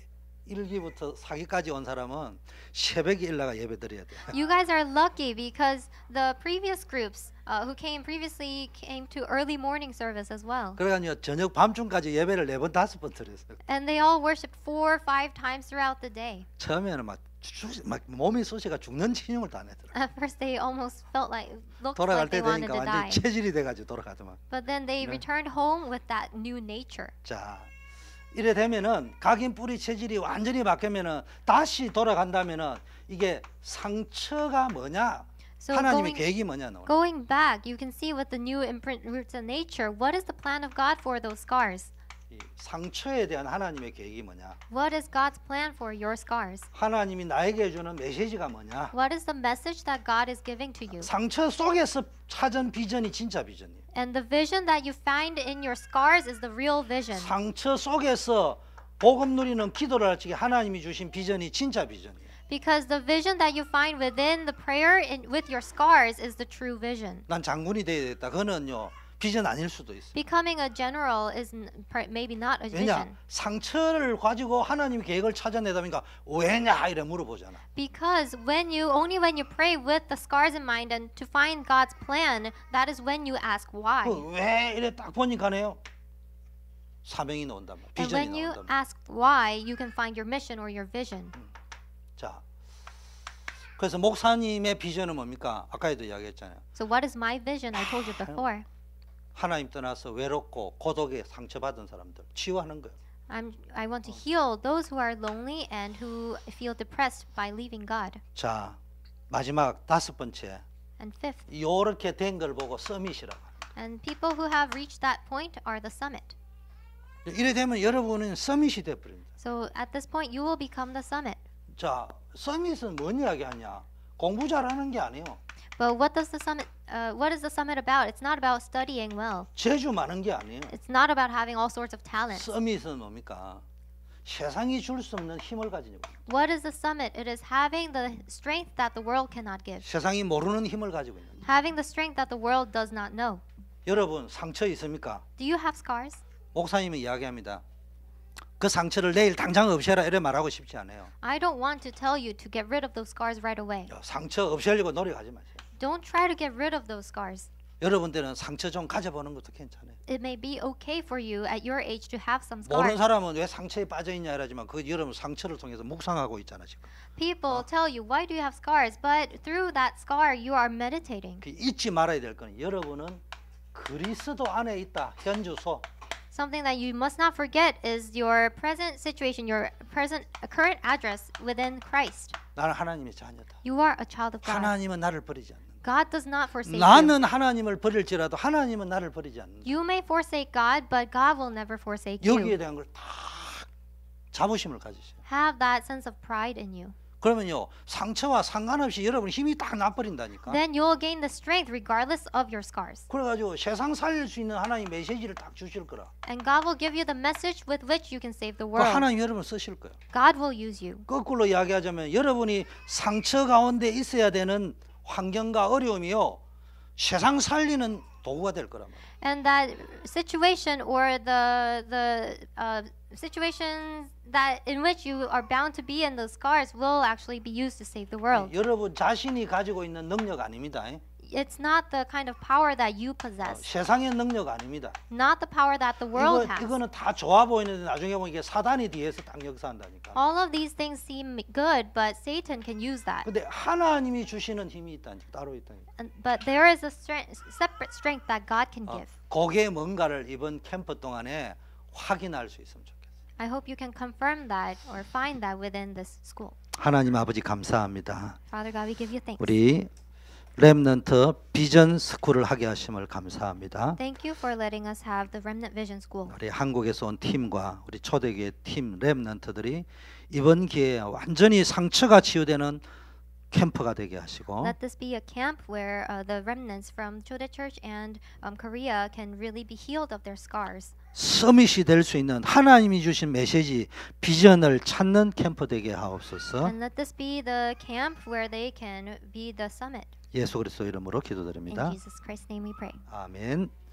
1기부터 4기까지 온 사람은 새벽에 일나가 예배 드려야 돼. You guys are lucky because the previous groups uh, who came previously came to early morning service as well. 그러니까요. 저녁 밤중까지 예배를 네 번 다섯 번 드렸어요. And they all worshiped four or five times throughout the day. 처음에는 막막 몸이 쑤시가 죽는 지형을 다 내더라. At first they almost felt like looked 돌아갈 like 때 they wanted 되니까 to 완전 die. 체질이 돼가지고 돌아가더만. But then they 네. returned home with that new nature. 자, 이래 되면은 각인 뿌리 체질이 완전히 바뀌면은 다시 돌아간다면은 이게 상처가 뭐냐? So 하나님의 going, 계획이 뭐냐 나오는. Going back, you can see with the new imprint roots in nature, what is the plan of God for those scars? 상처에 대한 하나님의 계획이 뭐냐? What is God's plan for your scars? 하나님이 나에게 주는 메시지가 뭐냐? What is the message that God is giving to you? 상처 속에서 찾은 비전이 진짜 비전이에요. And the vision that you find in your scars is the real vision. 상처 속에서 복음 누리는 기도를 하시기 하나님이 주신 비전이 진짜 비전이에요. Because the vision that you find within the prayer in, with your scars is the true vision. 난 장군이 되야 되겠다. 그는요. 비전 아닐 수도 있어요. Becoming a general is maybe not a vision. 왜냐 상처를 가지고 하나님 계획을 찾아내다 보니까 왜냐 이래 물어보잖아. Because when you only when you pray with the scars in mind and to find God's plan, that is when you ask why. 왜 이래 딱 보니까네요. 사명이 나온단 말이야. 비전이 나온단 말이야. And when you ask why, you can find your mission or your vision. 음. 자. 그래서 목사님의 비전은 뭡니까? 아까에도 이야기했잖아요. So what is my vision? I told you before. 하나님 떠나서 외롭고 고독에 상처받은 사람들 치유하는 거예요. I'm, I want to heal those who are lonely and who feel depressed by leaving God. 자 마지막 다섯 번째. And fifth. 이렇게 된 걸 보고 서밋이라고. And people who have reached that point are the summit. 이래 되면 여러분은 서밋이 돼 버립니다. So at this point you will become the summit. 자 서밋은 뭔 이야기하냐? 공부 잘하는 게 아니에요. But what does the summit? Uh, what is the summit about? It's not about studying well. It's not about having all sorts of talents. 서밋은 뭡니까? 세상이 줄 없는 힘을 가진 거. What is the summit? It is having the strength that the world cannot give. 세상이 모르는 힘을 가지고 있는. Having the strength that the world does not know. 여러분 상처 있습니까? Do you have scars? 목사님이 이야기합니다. 그 상처를 내일 당장 없애라 이래 말하고 싶지 않아요. I don't want to tell you to get rid of those scars right away. 상처 없애려고 노력하지 마세요. Don't try to get rid of those scars. 여러분들은 상처 좀 가져보는 것도 괜찮아요. It may be okay for you at your age to have some scars. 모르는 사람은 왜 상처에 빠져 있냐 이러지만 그 여러분 상처를 통해서 묵상하고 있잖아 지금. People 어. tell you why do you have scars, but through that scar you are meditating. 그 잊지 말아야 될 거는 여러분은 그리스도 안에 있다 현주소. something that you must not forget is your present situation, your present current address within Christ. 나는 하나님의 자녀다. You are a child of God. 하나님은 나를 버리지 않는다. God does not forsake 나는 you. 하나님을 버릴지라도 하나님은 나를 버리지 않는다. You may forsake God, but God will never forsake you. 여기에 대한 걸다 자부심을 가지세요. Have that sense of pride in you. 그러면요 상처와 상관없이 여러분 힘이 딱 나버린다니까. Then you'll gain the strength regardless of your scars. 그래가지고 세상 살릴 수 있는 하나님 메시지를 딱 주실 거라. And God will give you the message with which you can save the world. 그 하나님 여러분 쓰실 거예요. God will use you. 거꾸로 이야기하자면 여러분이 상처 가운데 있어야 되는 환경과 어려움이요 세상 살리는 도구가 될 거란 말이에요. And that situation or the the uh, situations that in which you are bound to be in those scars will actually be used to save the world. 여러분 자신이 가지고 있는 능력 아닙니다. It's not the kind of power that you possess. 세상의 능력 아닙니다. Not the power that the world 이거, has. 이거는 다 좋아 보이는데 나중에 보면 이게 사단이 뒤에서 All of these things seem good, but Satan can use that. 근데 하나님이 주시는 힘이 있다니까 따로 있다니까. And, but there is a strength, separate strength that God can 어, give. 그게 뭔가를 이번 캠프 동안에 확인할 수 있으면 좋겠어요. I hope you can confirm that or find that within this school. 하나님 아버지 감사합니다. Father God, we give you thanks. 우리 렘넌트 비전 스쿨을 하게 하심을 감사합니다. Thank you for letting us have the Remnant Vision School. 우리 한국에서 온 팀과 우리 초대교회 팀 렘넌트들이 이번 기회에 완전히 상처가 치유되는 캠프가 되게 하시고 Let this be a camp where uh, the remnants from Chodae Church and um, Korea can really be healed of their scars. 서밋이 될 수 있는 하나님이 주신 메시지 비전을 찾는 캠프 되게 하옵소서. And let this be the camp where they can be the summit. 예수 그리스도 이름으로 기도드립니다. In Jesus Christ's name we pray. 아멘.